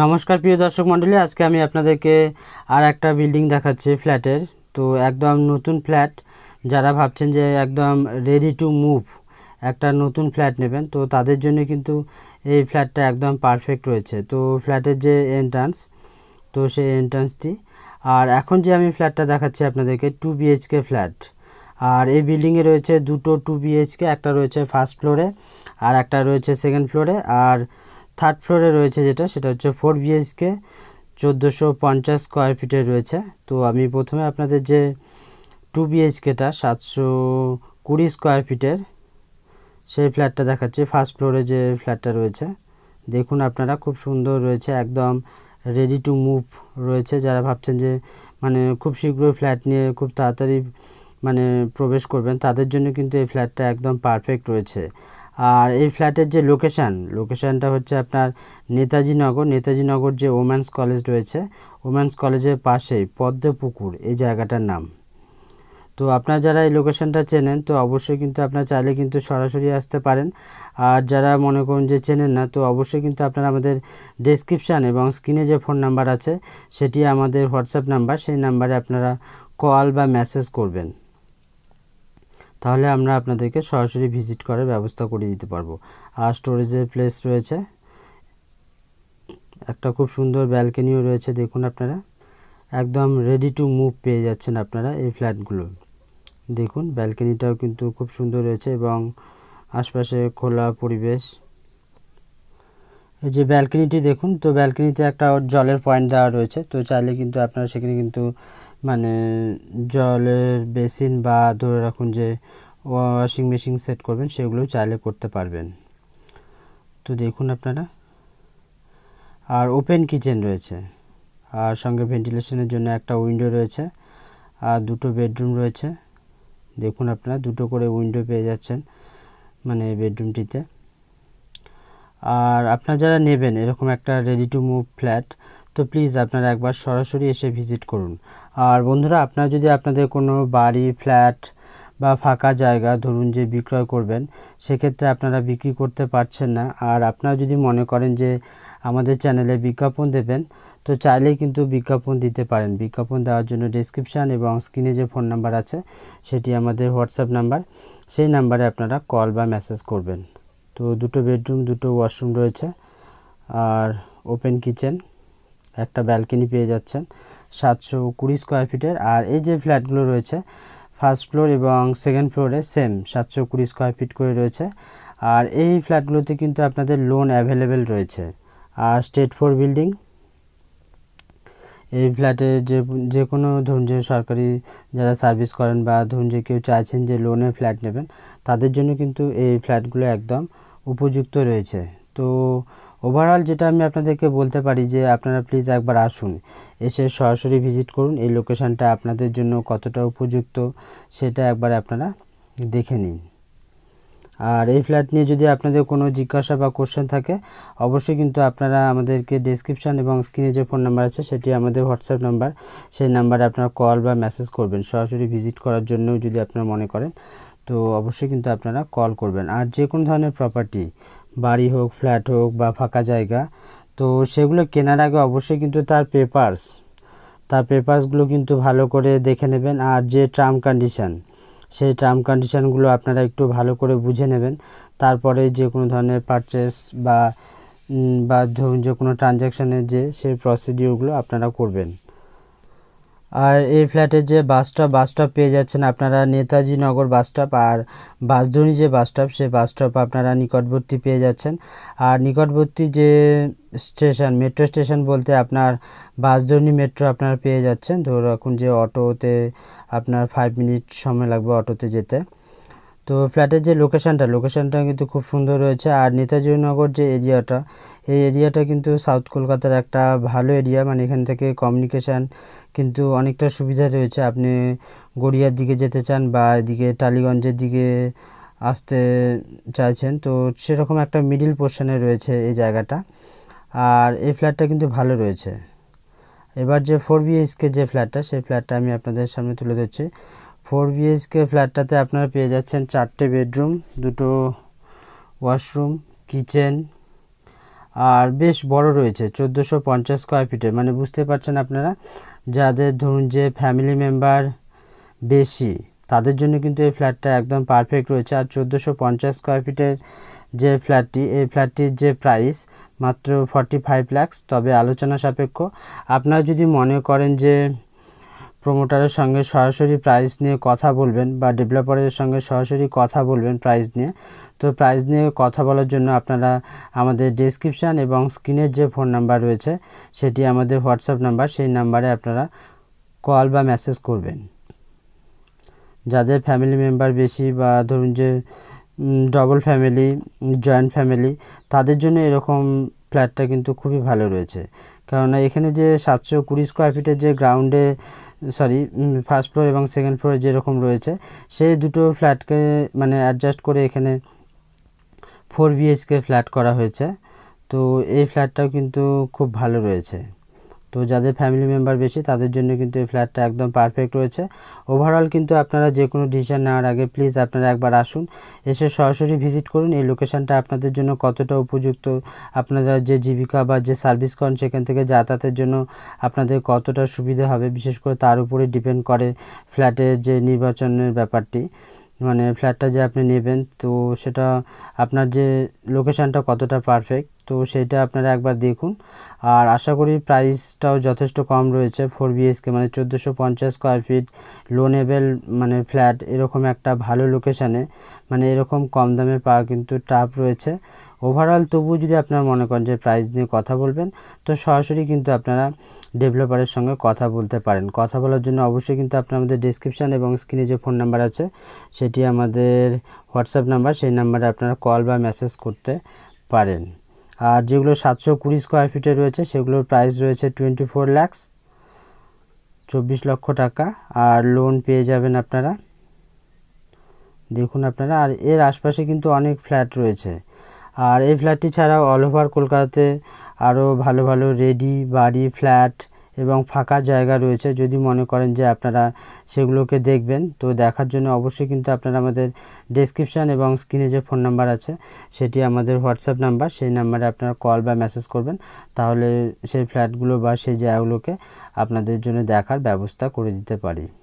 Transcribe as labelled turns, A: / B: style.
A: নমস্কার প্রিয় দর্শক মণ্ডলী আজকে আমি আপনাদেরকে আর একটা বিল্ডিং দেখাচ্ছি ফ্ল্যাটের তো একদম নতুন ফ্ল্যাট যারা ভাবছেন যে একদম রেডি টু মুভ একটা নতুন ফ্ল্যাট নেবেন তো তাদের জন্য কিন্তু এই ফ্ল্যাটটা একদম পারফেক্ট রয়েছে তো ফ্ল্যাটের যে এন্ট্রান্স তো সেই এন্ট্রান্সটি আর এখন যে আমি ফ্ল্যাটটা দেখাচ্ছি আপনাদেরকে টু বিএইচকে ফ্ল্যাট আর এই বিল্ডিংয়ে রয়েছে দুটো টু বিএইচকে একটা রয়েছে ফার্স্ট ফ্লোরে আর একটা রয়েছে সেকেন্ড ফ্লোরে আর থার্ড ফ্লোরে রয়েছে যেটা সেটা হচ্ছে ফোর বিএইচকে চোদ্দোশো পঞ্চাশ স্কোয়ার ফিটে রয়েছে তো আমি প্রথমে আপনাদের যে টু বিএইচকেটা সাতশো কুড়ি স্কোয়ার ফিটের সেই ফ্ল্যাটটা দেখাচ্ছি ফার্স্ট ফ্লোরে যে ফ্ল্যাটটা রয়েছে দেখুন আপনারা খুব সুন্দর রয়েছে একদম রেডি টু মুভ রয়েছে যারা ভাবছেন যে মানে খুব শীঘ্রই ফ্ল্যাট নিয়ে খুব তাড়াতাড়ি মানে প্রবেশ করবেন তাদের জন্য কিন্তু এই ফ্ল্যাটটা একদম পারফেক্ট রয়েছে আর এই ফ্ল্যাটের যে লোকেশান লোকেশানটা হচ্ছে আপনার নেতাজি নগর নেতাজি নগর যে ওম্যান্স কলেজ রয়েছে ওম্যান্স কলেজের পাশেই পদ্মপুকুর এই জায়গাটার নাম তো আপনারা যারা এই লোকেশানটা চেনেন তো অবশ্যই কিন্তু আপনারা চাইলে কিন্তু সরাসরি আসতে পারেন আর যারা মনে করুন যে চেনেন না তো অবশ্যই কিন্তু আপনারা আমাদের ডেসক্রিপশান এবং স্ক্রিনে যে ফোন নাম্বার আছে সেটি আমাদের হোয়াটসঅ্যাপ নাম্বার সেই নাম্বারে আপনারা কল বা মেসেজ করবেন তাহলে আমরা আপনাদেরকে সরাসরি ভিজিট করার ব্যবস্থা করে দিতে পারবো আর স্টোরেজের প্লেস রয়েছে একটা খুব সুন্দর ব্যালকনিও রয়েছে দেখুন আপনারা একদম রেডি টু মুভ পেয়ে যাচ্ছেন আপনারা এই ফ্ল্যাটগুলো দেখুন ব্যালকনিটাও কিন্তু খুব সুন্দর রয়েছে এবং আশপাশে খোলা পরিবেশ এই যে ব্যালকনিটি দেখুন তো ব্যালকনিতে একটা জলের পয়েন্ট দেওয়া রয়েছে তো চাইলে কিন্তু আপনারা সেখানে কিন্তু মানে জলের বেসিন বা ধরে রাখুন যে ওয়াশিং মেশিন সেট করবেন সেগুলো চাইলে করতে পারবেন তো দেখুন আপনারা আর ওপেন কিচেন রয়েছে আর সঙ্গে ভেন্টিলেশনের জন্য একটা উইন্ডো রয়েছে আর দুটো বেডরুম রয়েছে দেখুন আপনারা দুটো করে উইন্ডো পেয়ে যাচ্ছেন মানে বেডরুমটিতে আর আপনারা যারা নেবেন এরকম একটা রেডি টু মুভ ফ্ল্যাট তো প্লিজ আপনারা একবার সরাসরি এসে ভিজিট করুন আর বন্ধুরা আপনারা যদি আপনাদের কোনো বাড়ি ফ্ল্যাট বা ফাঁকা জায়গা ধরুন যে বিক্রয় করবেন সেক্ষেত্রে আপনারা বিক্রি করতে পারছেন না আর আপনারা যদি মনে করেন যে আমাদের চ্যানেলে বিজ্ঞাপন দেবেন তো চাইলে কিন্তু বিজ্ঞাপন দিতে পারেন বিজ্ঞাপন দেওয়ার জন্য ডিসক্রিপশান এবং স্ক্রিনে যে ফোন নাম্বার আছে সেটি আমাদের হোয়াটসঅ্যাপ নাম্বার সেই নাম্বারে আপনারা কল বা মেসেজ করবেন তো দুটো বেডরুম দুটো ওয়াশরুম রয়েছে আর ওপেন কিচেন একটা ব্যালকনি পেয়ে যাচ্ছেন সাতশো কুড়ি স্কোয়ার ফিটের আর এই যে ফ্ল্যাটগুলো রয়েছে ফার্স্ট ফ্লোর এবং সেকেন্ড ফ্লোরে সেম সাতশো কুড়ি স্কোয়ার ফিট করে রয়েছে আর এই ফ্ল্যাটগুলোতে কিন্তু আপনাদের লোন অ্যাভেলেবেল রয়েছে আর স্টেট ফোর বিল্ডিং এই ফ্ল্যাটে যে যে কোনো ধরুন যে সরকারি যারা সার্ভিস করেন বা ধরুন যে কেউ চাইছেন যে লোনে ফ্ল্যাট নেবেন তাদের জন্য কিন্তু এই ফ্ল্যাটগুলো একদম উপযুক্ত রয়েছে তো ওভারঅল যেটা আমি আপনাদেরকে বলতে পারি যে আপনারা প্লিজ একবার আসুন এসে সরাসরি ভিজিট করুন এই লোকেশানটা আপনাদের জন্য কতটা উপযুক্ত সেটা একবার আপনারা দেখে নিন আর এই ফ্ল্যাট নিয়ে যদি আপনাদের কোনো জিজ্ঞাসা বা কোশ্চেন থাকে অবশ্যই কিন্তু আপনারা আমাদেরকে ডিসক্রিপশান এবং স্ক্রিনে যে ফোন নাম্বার আছে সেটি আমাদের হোয়াটসঅ্যাপ নাম্বার সেই নাম্বারে আপনারা কল বা মেসেজ করবেন সরাসরি ভিজিট করার জন্য যদি আপনারা মনে করেন তো অবশ্যই কিন্তু আপনারা কল করবেন আর যে কোনো ধরনের প্রপার্টি বাড়ি হোক ফ্ল্যাট হোক বা ফাঁকা জায়গা তো সেগুলো কেনার আগে অবশ্যই কিন্তু তার পেপার্স তার পেপার্সগুলো কিন্তু ভালো করে দেখে নেবেন আর যে টার্ম কন্ডিশান সেই টার্ম কন্ডিশানগুলো আপনারা একটু ভালো করে বুঝে নেবেন তারপরে যে কোনো ধরনের পারচেস বা বা ধরুন যে কোনো ট্রানজ্যাকশানের যে সেই প্রসিডিওরগুলো আপনারা করবেন আর এই ফ্ল্যাটে যে বাস স্টপ বাস স্টপ পেয়ে যাচ্ছেন আপনারা নেতাজি নগর বাস স্টপ আর বাসধনী যে বাস স্টপ সেই বাস স্টপ আপনারা নিকটবর্তী পেয়ে যাচ্ছেন আর নিকটবর্তী যে স্টেশন মেট্রো স্টেশন বলতে আপনার বাসধনী মেট্রো আপনারা পেয়ে যাচ্ছেন ধরুন যে অটোতে আপনার ফাইভ মিনিট সময় লাগবে অটোতে যেতে তো ফ্ল্যাটের যে লোকেশানটা লোকেশানটা কিন্তু খুব সুন্দর রয়েছে আর নেতাজিনগর যে এরিয়াটা এই এরিয়াটা কিন্তু সাউথ কলকাতার একটা ভালো এরিয়া মানে এখান থেকে কমিউনিকেশান কিন্তু অনেকটা সুবিধা রয়েছে আপনি গড়িয়ার দিকে যেতে চান বা এদিকে টালিগঞ্জের দিকে আসতে চাইছেন তো সেরকম একটা মিডিল পোর্শনে রয়েছে এই জায়গাটা আর এই ফ্ল্যাটটা কিন্তু ভালো রয়েছে এবার যে ফোর বিএইচকে যে ফ্ল্যাটটা সেই ফ্ল্যাটটা আমি আপনাদের সামনে তুলে ধরছি ফোর বিএসকে ফ্ল্যাটটাতে আপনারা পেয়ে যাচ্ছেন চারটে বেডরুম দুটো ওয়াশরুম কিচেন আর বেশ বড় রয়েছে চোদ্দোশো পঞ্চাশ স্কোয়ার ফিটে মানে বুঝতে পারছেন আপনারা যাদের ধরুন যে ফ্যামিলি মেম্বার বেশি তাদের জন্য কিন্তু এই ফ্ল্যাটটা একদম পারফেক্ট রয়েছে আর চোদ্দোশো পঞ্চাশ স্কোয়ার ফিটের যে ফ্ল্যাটটি এই ফ্ল্যাটটির যে প্রাইস মাত্র ফর্টি ফাইভ ল্যাক্স তবে আলোচনা সাপেক্ষ আপনারা যদি মনে করেন যে প্রমোটারের সঙ্গে সরাসরি প্রাইস নিয়ে কথা বলবেন বা ডেভেলপারের সঙ্গে সরাসরি কথা বলবেন প্রাইস নিয়ে তো প্রাইস নিয়ে কথা বলার জন্য আপনারা আমাদের ডিসক্রিপশান এবং স্ক্রিনের যে ফোন নাম্বার রয়েছে সেটি আমাদের হোয়াটসঅ্যাপ নাম্বার সেই নাম্বারে আপনারা কল বা মেসেজ করবেন যাদের ফ্যামিলি মেম্বার বেশি বা ধরুন যে ডবল ফ্যামিলি জয়েন্ট ফ্যামিলি তাদের জন্য এরকম ফ্ল্যাটটা কিন্তু খুবই ভালো রয়েছে কেননা এখানে যে সাতশো কুড়ি স্কোয়ার ফিটের যে গ্রাউন্ডে সরি ফার্স্ট ফ্লোর এবং সেকেন্ড ফ্লোরে যেরকম রয়েছে সেই দুটো ফ্ল্যাটকে মানে অ্যাডজাস্ট করে এখানে ফোর বিএইচকে ফ্ল্যাট করা হয়েছে তো এই ফ্ল্যাটটাও কিন্তু খুব ভালো রয়েছে তো যাদের ফ্যামিলি মেম্বার বেশি তাদের জন্য কিন্তু এই ফ্ল্যাটটা একদম পারফেক্ট রয়েছে ওভারঅল কিন্তু আপনারা যে কোনো ডিসিশন নেওয়ার আগে প্লিজ আপনারা একবার আসুন এসে সরাসরি ভিজিট করুন এই লোকেশানটা আপনাদের জন্য কতটা উপযুক্ত আপনারা যে জীবিকা বা যে সার্ভিস করেন সেখান থেকে যাতায়াতের জন্য আপনাদের কতটা সুবিধা হবে বিশেষ করে তার উপরে ডিপেন্ড করে ফ্ল্যাটের যে নির্বাচনের ব্যাপারটি মানে ফ্ল্যাটটা যে আপনি নেবেন তো সেটা আপনার যে লোকেশানটা কতটা পারফেক্ট তো সেটা আপনারা একবার দেখুন আর আশা করি প্রাইসটাও যথেষ্ট কম রয়েছে ফোর বিএসকে মানে চোদ্দোশো পঞ্চাশ স্কোয়ার ফিট লোনেবেল মানে ফ্ল্যাট এরকম একটা ভালো লোকেশানে মানে এরকম কম দামে পাওয়া কিন্তু টাফ রয়েছে ওভারঅল তবুও যদি আপনারা মনে করেন যে প্রাইস নিয়ে কথা বলবেন তো সরাসরি কিন্তু আপনারা ডেভেলপারের সঙ্গে কথা বলতে পারেন কথা বলার জন্য অবশ্যই কিন্তু আপনার আমাদের ডিসক্রিপশান এবং স্ক্রিনে যে ফোন নাম্বার আছে সেটি আমাদের হোয়াটসঅ্যাপ নাম্বার সেই নাম্বারে আপনারা কল বা মেসেজ করতে পারেন আর যেগুলো সাতশো কুড়ি স্কোয়ার ফিটে রয়েছে সেগুলোর প্রাইস রয়েছে টোয়েন্টি ফোর ল্যাক্স চব্বিশ লক্ষ টাকা আর লোন পেয়ে যাবেন আপনারা দেখুন আপনারা আর এর আশপাশে কিন্তু অনেক ফ্ল্যাট রয়েছে আর এই ফ্ল্যাটটি ছাড়াও অল ওভার কলকাতাতে আরও ভালো ভালো রেডি বাড়ি ফ্ল্যাট এবং ফাঁকা জায়গা রয়েছে যদি মনে করেন যে আপনারা সেগুলোকে দেখবেন তো দেখার জন্য অবশ্যই কিন্তু আপনারা আমাদের ডেসক্রিপশান এবং স্ক্রিনে যে ফোন নাম্বার আছে সেটি আমাদের হোয়াটসঅ্যাপ নাম্বার সেই নাম্বারে আপনারা কল বা মেসেজ করবেন তাহলে সেই ফ্ল্যাটগুলো বা সেই জায়গাগুলোকে আপনাদের জন্য দেখার ব্যবস্থা করে দিতে পারি